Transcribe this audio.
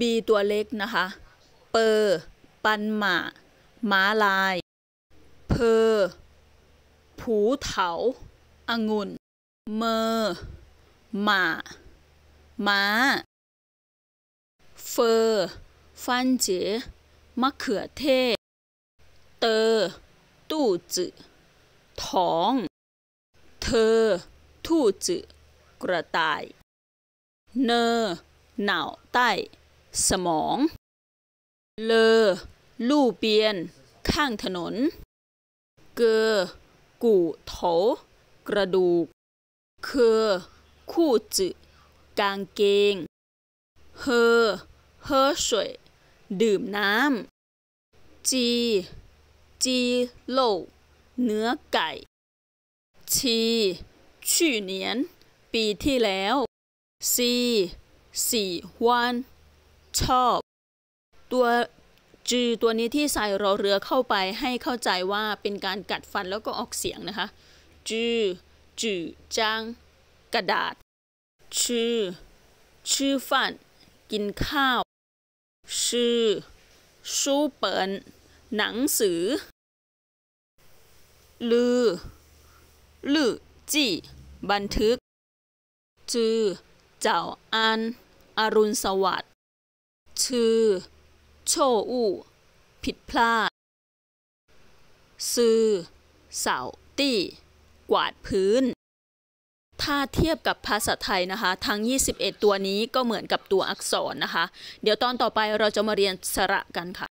B ตัวเล็กนะคะ เปอร์ปันหมาม้าลายเพอผูเถาอางุ่นเมอหมา ม้าเฟอฟันเจมะเขือเทศ เตอตู้จืท้อง เธอทู่จืกระต่าย เนอหนาวใต้สมอง เลลู่เปียน ข้างถนน เกอกู่โถ กระดูกเคอคู่จืกางเกง เฮอเฮอสวยดื่มน้ำ จี จีโลเนื้อไก่ ชีชื่อเนียน ปีที่แล้วซีสี่วันชอบตัวจือ ตัวนี้ที่ใส่รอเรือเข้าไปให้เข้าใจว่าเป็นการกัดฟันแล้วก็ออกเสียงนะคะ จือ จือจางกระดาษ ชื่อชื่อฟัน กินข้าว ชื่อสูเปิลหนังสือลือลือ จีบันทึก จือเจ้าอัน อรุณสวัสดิ์คือโชอู่ผิดพลาดซือเสาตี้กวาดพื้น ถ้าเทียบกับภาษาไทยนะคะทั้ง 21 ตัวนี้ก็เหมือนกับตัวอักษรนะคะเดี๋ยวตอนต่อไปเราจะมาเรียนสระกันค่ะ